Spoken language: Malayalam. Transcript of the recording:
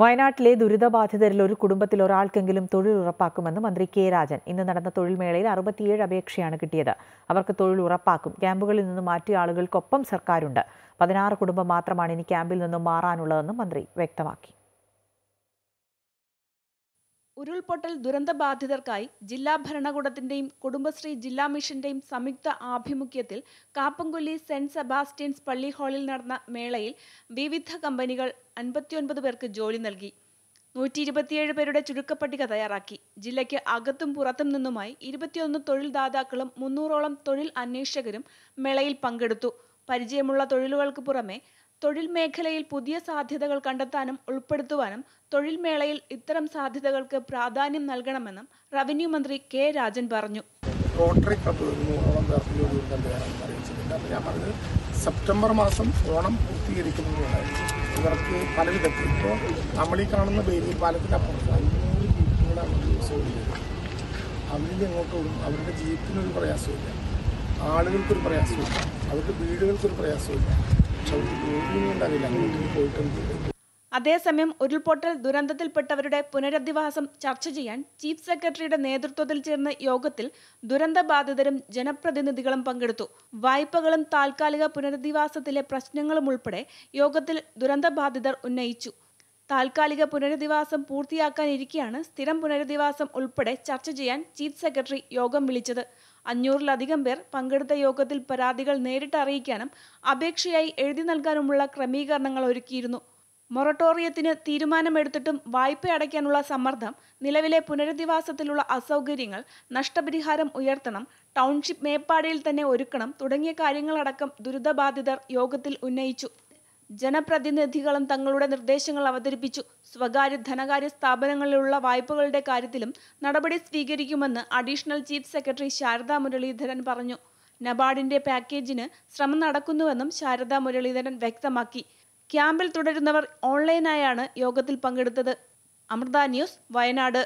വയനാട്ടിലെ ദുരിതബാധിതരിൽ ഒരു കുടുംബത്തിൽ ഒരാൾക്കെങ്കിലും തൊഴിൽ ഉറപ്പാക്കുമെന്ന് മന്ത്രി കെ രാജൻ ഇന്ന് നടന്ന തൊഴിൽമേളയിൽ അറുപത്തിയേഴ് അപേക്ഷയാണ് കിട്ടിയത് അവർക്ക് തൊഴിൽ ഉറപ്പാക്കും ക്യാമ്പുകളിൽ നിന്ന് മാറ്റിയ ആളുകൾക്കൊപ്പം സർക്കാരുണ്ട് പതിനാറ് കുടുംബം മാത്രമാണ് ഇനി ക്യാമ്പിൽ നിന്നും മാറാനുള്ളതെന്നും മന്ത്രി വ്യക്തമാക്കി ഉരുൾപൊട്ടൽ ദുരന്തബാധിതർക്കായി ജില്ലാ ഭരണകൂടത്തിന്റെയും കുടുംബശ്രീ ജില്ലാ മിഷന്റെയും സംയുക്ത ആഭിമുഖ്യത്തിൽ കാപ്പംകൊല്ലി സെന്റ് സെബാസ്റ്റ്യൻസ് പള്ളി ഹാളിൽ നടന്ന മേളയിൽ വിവിധ കമ്പനികൾ അൻപത്തിയൊൻപത് പേർക്ക് ജോലി നൽകി നൂറ്റി ഇരുപത്തിയേഴ് പേരുടെ ചുരുക്കപ്പട്ടിക തയ്യാറാക്കി ജില്ലയ്ക്ക് അകത്തും പുറത്തും നിന്നുമായി ഇരുപത്തിയൊന്ന് തൊഴിൽദാതാക്കളും മുന്നൂറോളം തൊഴിൽ അന്വേഷകരും മേളയിൽ പങ്കെടുത്തു പരിചയമുള്ള തൊഴിലുകൾക്ക് പുറമെ തൊഴിൽ മേഖലയിൽ പുതിയ സാധ്യതകൾ കണ്ടെത്താനും ഉൾപ്പെടുത്തുവാനും തൊഴിൽ മേളയിൽ ഇത്തരം സാധ്യതകൾക്ക് പ്രാധാന്യം നൽകണമെന്നും റവന്യൂ മന്ത്രി കെ രാജൻ പറഞ്ഞു റോട്ടറി ക്ലബ്ബ് നൂറോളം പേർക്ക് ജോലി ഉണ്ടെന്ന് അറിയിച്ചിട്ടുണ്ട് അപ്പോൾ ഞാൻ പറഞ്ഞത് സെപ്റ്റംബർ മാസം ഓണം പൂർത്തീകരിക്കുന്നതുകൊണ്ടായിരുന്നു ഇവർക്ക് പല വിധത്തിൽ ഇപ്പോൾ നമ്മൾ ഈ കാണുന്ന ബേരി പാലത്തിനപ്പുറത്ത് അഞ്ഞൂറ് ജീപ്പുകളാണ് യൂസ് ചെയ്യുന്നത് അവരിൽ എങ്ങോട്ടും അവരുടെ ജീപ്പിനൊരു പ്രയാസമില്ല ആളുകൾക്കൊരു പ്രയാസമില്ല അവരുടെ വീടുകൾക്കൊരു പ്രയാസമില്ല അതേസമയം ഉരുൾപൊട്ടൽ ദുരന്തത്തിൽപ്പെട്ടവരുടെ പുനരധിവാസം ചർച്ച ചെയ്യാൻ ചീഫ് സെക്രട്ടറിയുടെ നേതൃത്വത്തിൽ ചേർന്ന യോഗത്തിൽ ദുരന്തബാധിതരും ജനപ്രതിനിധികളും പങ്കെടുത്തു വായ്പകളും താൽക്കാലിക പുനരധിവാസത്തിലെ പ്രശ്നങ്ങളും ഉൾപ്പെടെ യോഗത്തിൽ ദുരന്തബാധിതർ ഉന്നയിച്ചു താൽക്കാലിക പുനരധിവാസം പൂർത്തിയാക്കാനിരിക്കെയാണ് സ്ഥിരം പുനരധിവാസം ഉൾപ്പെടെ ചർച്ച ചെയ്യാൻ ചീഫ് സെക്രട്ടറി യോഗം വിളിച്ചത് അഞ്ഞൂറിലധികം പേർ പങ്കെടുത്ത യോഗത്തിൽ പരാതികൾ നേരിട്ട് അറിയിക്കാനും അപേക്ഷയായി എഴുതി നൽകാനുമുള്ള ക്രമീകരണങ്ങൾ ഒരുക്കിയിരുന്നു മൊറട്ടോറിയത്തിന് തീരുമാനമെടുത്തിട്ടും വായ്പ അടയ്ക്കാനുള്ള സമ്മർദ്ദം നിലവിലെ പുനരധിവാസത്തിലുള്ള അസൗകര്യങ്ങൾ നഷ്ടപരിഹാരം ഉയർത്തണം ടൗൺഷിപ്പ് മേപ്പാടിയിൽ തന്നെ ഒരുക്കണം തുടങ്ങിയ കാര്യങ്ങളടക്കം ദുരിതബാധിതർ യോഗത്തിൽ ഉന്നയിച്ചു ജനപ്രതിനിധികളും തങ്ങളുടെ നിർദ്ദേശങ്ങൾ അവതരിപ്പിച്ചു സ്വകാര്യ ധനകാര്യ സ്ഥാപനങ്ങളിലുള്ള വായ്പകളുടെ കാര്യത്തിലും നടപടി സ്വീകരിക്കുമെന്ന് additional chief secretary Sharada Muraleedharan പറഞ്ഞു നബാർഡിന്റെ പാക്കേജിന് ശ്രമം നടക്കുന്നുവെന്നും ശാരദ മുരളീധരൻ വ്യക്തമാക്കി ക്യാമ്പിൽ തുടരുന്നവർ ഓൺലൈനായാണ് യോഗത്തിൽ പങ്കെടുത്തത് അമൃത ന്യൂസ് വയനാട്